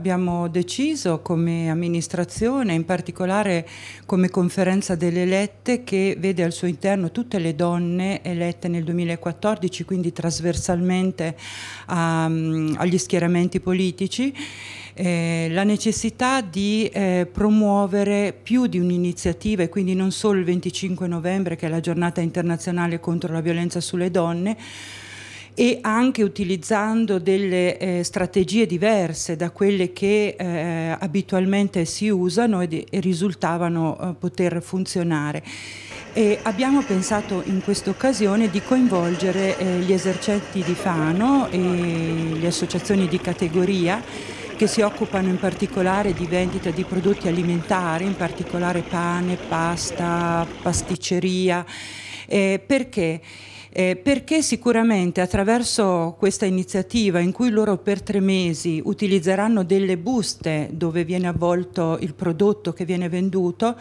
Abbiamo deciso come amministrazione, in particolare come conferenza delle elette che vede al suo interno tutte le donne elette nel 2014, quindi trasversalmente a, ehm, agli schieramenti politici, eh, la necessità di eh, promuovere più di un'iniziativa e quindi non solo il 25 novembre che è la giornata internazionale contro la violenza sulle donne, e anche utilizzando delle eh, strategie diverse da quelle che eh, abitualmente si usano e, e risultavano eh, poter funzionare. E abbiamo pensato in questa occasione di coinvolgere eh, gli esercenti di Fano e le associazioni di categoria che si occupano in particolare di vendita di prodotti alimentari, in particolare pane, pasta, pasticceria, eh, perché? eh, perché sicuramente attraverso questa iniziativa in cui loro per tre mesi utilizzeranno delle buste dove viene avvolto il prodotto che viene venduto,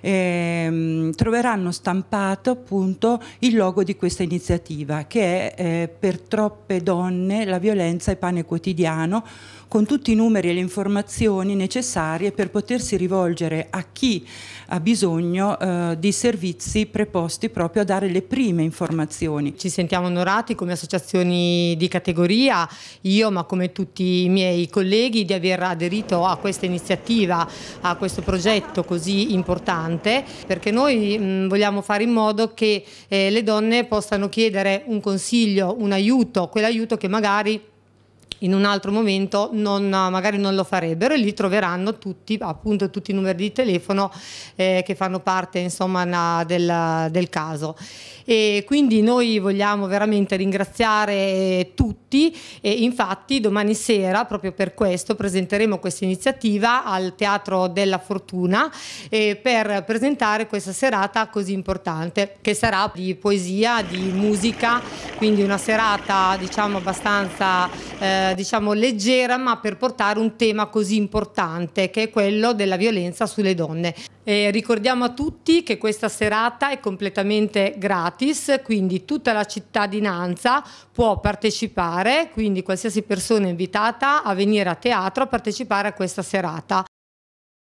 ehm, troveranno stampato appunto il logo di questa iniziativa che è eh, per troppe donne la violenza è pane quotidiano con tutti i numeri e le informazioni necessarie per potersi rivolgere a chi ha bisogno eh, di servizi preposti proprio a dare le prime informazioni associazioni. Ci sentiamo onorati come associazioni di categoria, io ma come tutti i miei colleghi, di aver aderito a questa iniziativa, a questo progetto così importante, perché noi mh, mm, vogliamo fare in modo che eh, le donne possano chiedere un consiglio, un aiuto, quell'aiuto che magari in un altro momento non, magari non lo farebbero e lì troveranno tutti, appunto, tutti i numeri di telefono eh, che fanno parte insomma, na, del, del, caso. E quindi noi vogliamo veramente ringraziare tutti e infatti domani sera, proprio per questo, presenteremo questa iniziativa al Teatro della Fortuna eh, per presentare questa serata così importante che sarà di poesia, di musica quindi una serata diciamo abbastanza eh, diciamo leggera ma per portare un tema così importante che è quello della violenza sulle donne. E ricordiamo a tutti che questa serata è completamente gratis, quindi tutta la cittadinanza può partecipare, quindi qualsiasi persona è invitata a venire a teatro a partecipare a questa serata.